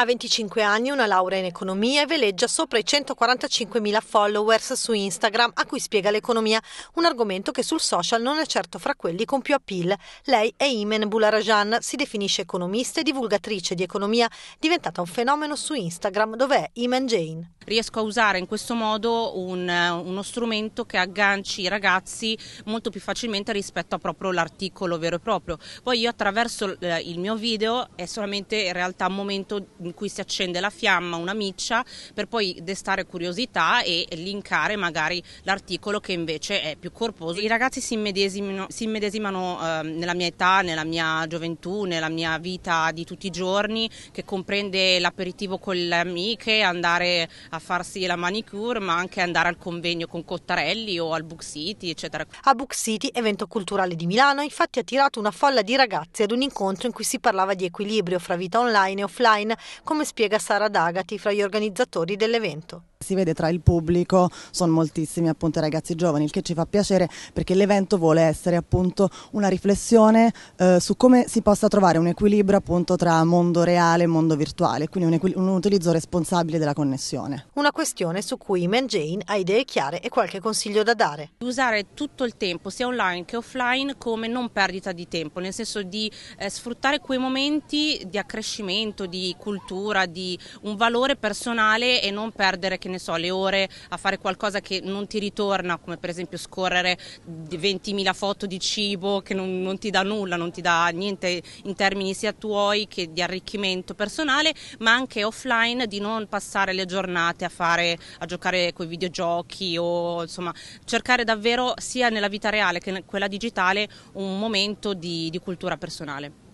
Ha 25 anni, una laurea in economia e veleggia sopra i 145.000 followers su Instagram a cui spiega l'economia, un argomento che sul social non è certo fra quelli con più appeal. Lei è Imen Bularajan, si definisce economista e divulgatrice di economia, diventata un fenomeno su Instagram dove è Imen Jane. Riesco a usare in questo modo un, uno strumento che agganci i ragazzi molto più facilmente rispetto a proprio l'articolo vero e proprio. Poi io attraverso eh, il mio video è solamente in realtà un momento in cui si accende la fiamma, una miccia, per poi destare curiosità e linkare magari l'articolo che invece è più corposo. I ragazzi si immedesimano, si immedesimano eh, nella mia età, nella mia gioventù, nella mia vita di tutti i giorni, che comprende l'aperitivo con le amiche, andare a farsi la manicure, ma anche andare al convegno con Cottarelli o al Book City, eccetera. A Book City, evento culturale di Milano, infatti ha attirato una folla di ragazzi ad un incontro in cui si parlava di equilibrio fra vita online e offline, come spiega Sara D'Agati fra gli organizzatori dell'evento. Si vede tra il pubblico, sono moltissimi appunto i ragazzi giovani, il che ci fa piacere perché l'evento vuole essere appunto una riflessione eh, su come si possa trovare un equilibrio appunto tra mondo reale e mondo virtuale, quindi un, un utilizzo responsabile della connessione. Una questione su cui Man Jane ha idee chiare e qualche consiglio da dare. Usare tutto il tempo, sia online che offline, come non perdita di tempo, nel senso di eh, sfruttare quei momenti di accrescimento, di cultura, di un valore personale e non perdere che ne so, le ore a fare qualcosa che non ti ritorna, come per esempio scorrere 20.000 foto di cibo che non, non ti dà nulla, non ti dà niente in termini sia tuoi che di arricchimento personale, ma anche offline di non passare le giornate a, fare, a giocare con i videogiochi o insomma cercare davvero sia nella vita reale che in quella digitale un momento di, di cultura personale.